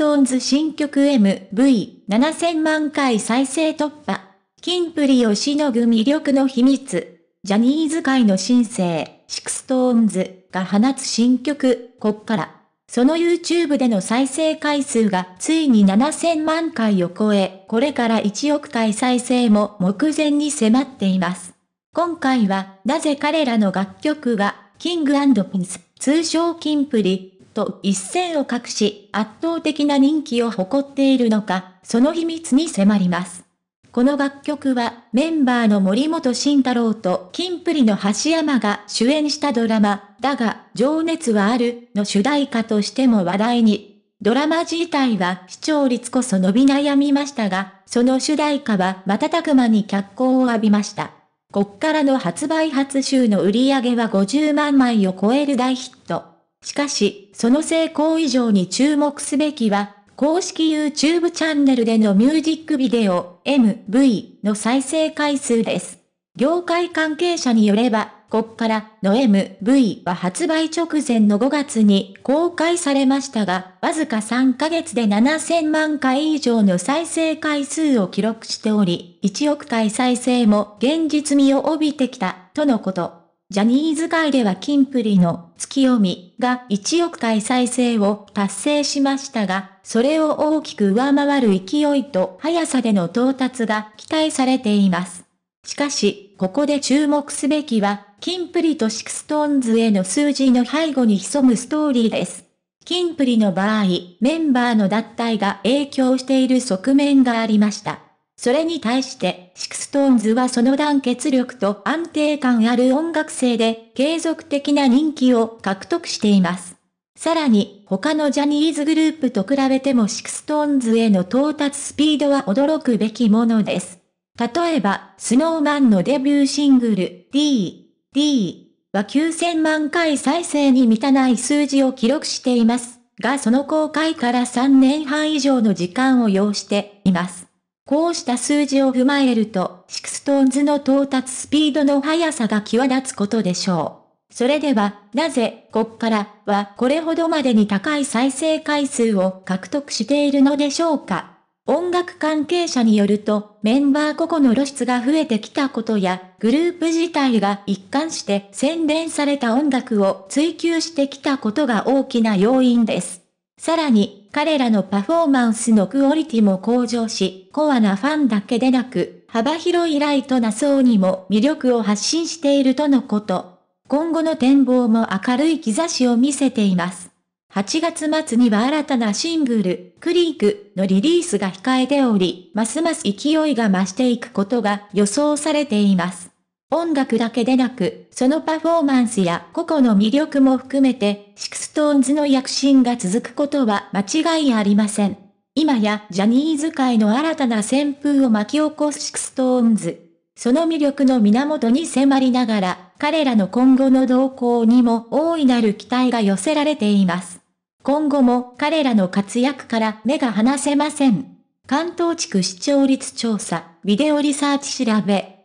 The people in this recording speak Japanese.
s i x t o 新曲 MV7000 万回再生突破。キンプリをしのぐ魅力の秘密。ジャニーズ界の新星、シクストーンズが放つ新曲、こっから。その YouTube での再生回数がついに7000万回を超え、これから1億回再生も目前に迫っています。今回は、なぜ彼らの楽曲が、キングピンス、通称キンプリと一線を画し、圧倒的な人気を誇っているのか、その秘密に迫ります。この楽曲は、メンバーの森本慎太郎と金プリの橋山が主演したドラマ、だが、情熱はある、の主題歌としても話題に。ドラマ自体は視聴率こそ伸び悩みましたが、その主題歌は瞬く間に脚光を浴びました。こっからの発売初週の売り上げは50万枚を超える大ヒット。しかし、その成功以上に注目すべきは、公式 YouTube チャンネルでのミュージックビデオ MV の再生回数です。業界関係者によれば、こっからの MV は発売直前の5月に公開されましたが、わずか3ヶ月で7000万回以上の再生回数を記録しており、1億回再生も現実味を帯びてきた、とのこと。ジャニーズ界では金プリの月読みが1億回再生を達成しましたが、それを大きく上回る勢いと速さでの到達が期待されています。しかし、ここで注目すべきは、キンプリとシクストーンズへの数字の背後に潜むストーリーです。キンプリの場合、メンバーの脱退が影響している側面がありました。それに対して、シクストーンズはその団結力と安定感ある音楽性で、継続的な人気を獲得しています。さらに、他のジャニーズグループと比べてもシクストーンズへの到達スピードは驚くべきものです。例えば、スノーマンのデビューシングル、D、D は9000万回再生に満たない数字を記録していますが、その公開から3年半以上の時間を要しています。こうした数字を踏まえると、シクストーンズの到達スピードの速さが際立つことでしょう。それでは、なぜ、こっからはこれほどまでに高い再生回数を獲得しているのでしょうか音楽関係者によると、メンバー個々の露出が増えてきたことや、グループ自体が一貫して洗練された音楽を追求してきたことが大きな要因です。さらに、彼らのパフォーマンスのクオリティも向上し、コアなファンだけでなく、幅広いライトな層にも魅力を発信しているとのこと。今後の展望も明るい兆しを見せています。8月末には新たなシングル、クリークのリリースが控えており、ますます勢いが増していくことが予想されています。音楽だけでなく、そのパフォーマンスや個々の魅力も含めて、シクストーンズの躍進が続くことは間違いありません。今やジャニーズ界の新たな旋風を巻き起こすシクストーンズ。その魅力の源に迫りながら、彼らの今後の動向にも大いなる期待が寄せられています。今後も彼らの活躍から目が離せません。関東地区視聴率調査、ビデオリサーチ調べ。